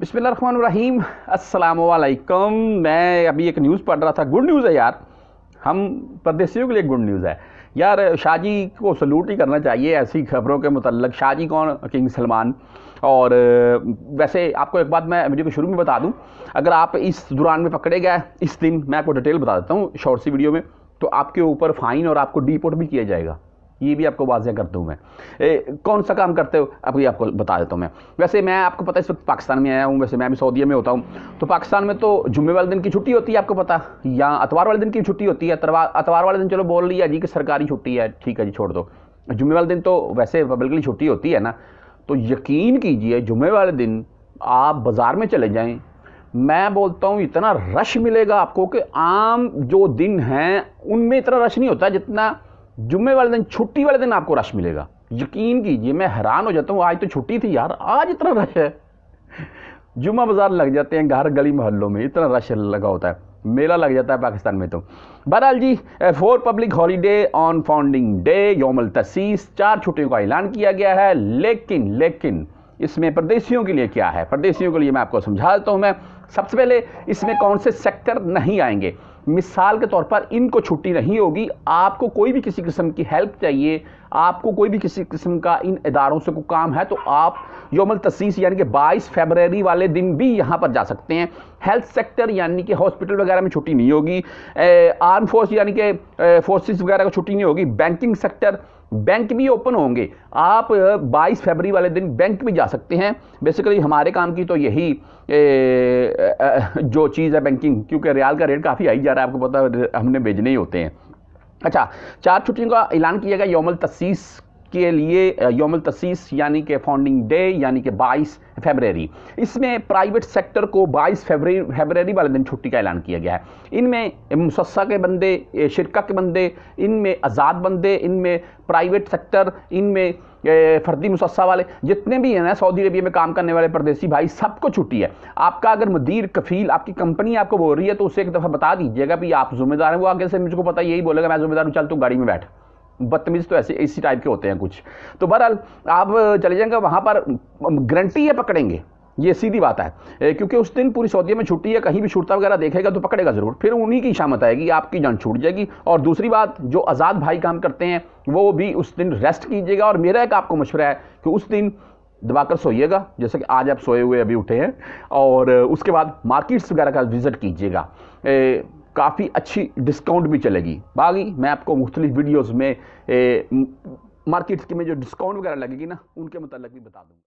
बिसमीम असलकम मैं अभी एक न्यूज़ पढ़ रहा था गुड न्यूज़ है यार हम परदेसियों के लिए गुड न्यूज़ है यार शाहजी को सल्यूट ही करना चाहिए ऐसी खबरों के मतलब शाहजी कौन किंग सलमान और वैसे आपको एक बात मैं वीडियो के शुरू में बता दूं अगर आप इस दौरान में पकड़े गए इस दिन मैं आपको डिटेल बता देता हूँ शॉर्ट सी वीडियो में तो आपके ऊपर फ़ाइन और आपको डीपोर्ट भी किया जाएगा ये भी आपको वाजिया कर दूँ मैं ए, कौन सा काम करते हो अब ये आपको बता देता हूँ मैं वैसे मैं आपको पता इस वक्त पाकिस्तान में आया हूँ वैसे मैं भी सऊदी में होता हूँ तो पाकिस्तान में तो जुम्मे वाले दिन की छुट्टी होती है आपको पता या अतवार वाले दिन की छुट्टी होती है अतवार वाले दिन चलो बोल लिया जी कि सरकारी छुट्टी है ठीक है जी छोड़ दो जुम्मे वाले दिन तो वैसे बिल्कुल छुट्टी होती है ना तो यकीन कीजिए जुम्मे वाले दिन आप बाज़ार में चले जाएँ मैं बोलता हूँ इतना रश मिलेगा आपको कि आम जो दिन हैं उनमें इतना रश नहीं होता जितना जुम्मे वाले दिन छुट्टी वाले दिन आपको रश मिलेगा यकीन कीजिए मैं हैरान हो जाता हूँ आज तो छुट्टी थी यार आज इतना रश है जुम्मा बाज़ार लग जाते हैं घर गली मोहल्लों में इतना रश लगा होता है मेला लग जाता है पाकिस्तान में तो बहरहाल जी four public holiday on founding day योमल तसीस चार छुट्टियों का ऐलान किया गया है लेकिन लेकिन इसमें प्रदेशियों के लिए क्या है प्रदेशियों के लिए मैं आपको समझा देता हूँ मैं सबसे पहले इसमें कौन से सेक्टर नहीं आएंगे मिसाल के तौर पर इनको छुट्टी नहीं होगी आपको कोई भी किसी किस्म की हेल्प चाहिए आपको कोई भी किसी किस्म का इन इदारों से कोई काम है तो आप योमल तसीस यानी कि 22 फरवरी वाले दिन भी यहाँ पर जा सकते हैं हेल्थ सेक्टर यानी कि हॉस्पिटल वगैरह में छुट्टी नहीं होगी आर्म फोर्स यानी कि फोर्सेस वगैरह को छुट्टी नहीं होगी बैंकिंग सेक्टर बैंक भी ओपन होंगे आप 22 फरवरी वाले दिन बैंक भी जा सकते हैं बेसिकली हमारे काम की तो यही जो चीज़ है बैंकिंग क्योंकि रियाल का रेट काफ़ी हाई जा रहा है आपको पता हमने भेजने ही होते हैं अच्छा चार छुट्टियों का ऐलान किया गया योमल तसीस के लिए योमल तसीस यानी कि फाउंडिंग डे यानी कि 22 फरवरी इसमें प्राइवेट सेक्टर को 22 फरवरी फरवरी वाले दिन छुट्टी का ऐलान किया गया है इनमें मुसस्सा के बंदे शिरका के बंदे इनमें आज़ाद बंदे इनमें प्राइवेट सेक्टर इनमें फर्दी मुसस्सा वाले जितने भी हैं ना सऊदी अरबिया में काम करने वाले परदेसी भाई सबको छुट्टी है आपका अगर मदीर कफील आपकी कंपनी आपको बोल रही है तो उसे एक दफ़ा बता दीजिएगा भी आप जिम्मेदार हैं वो आगे से मुझको पता यही बोलेगा मैं जिम्मेदार हूँ चल तू गाड़ी में बैठ बदतमीज़ तो ऐसे इसी टाइप के होते हैं कुछ तो बहरहाल आप चले जाएंगे वहाँ पर गारंटी है पकड़ेंगे ये सीधी बात है क्योंकि उस दिन पूरी सऊदी में छुट्टी है कहीं भी छुट्टा वगैरह देखेगा तो पकड़ेगा ज़रूर फिर उन्हीं की शामत आएगी आपकी जान छूट जाएगी और दूसरी बात जो आज़ाद भाई काम करते हैं वो भी उस दिन रेस्ट कीजिएगा और मेरा एक आपको मशवरा है कि उस दिन दबाकर सोइएगा जैसे कि आज आप सोए हुए अभी उठे हैं और उसके बाद मार्केट्स वगैरह का विज़िट कीजिएगा काफ़ी अच्छी डिस्काउंट भी चलेगी बाकी मैं आपको मुख्तलि वीडियोज़ में मार्केट्स के में जो डिस्काउंट वगैरह लगेगी ना उनके मतलब भी बता दूँगा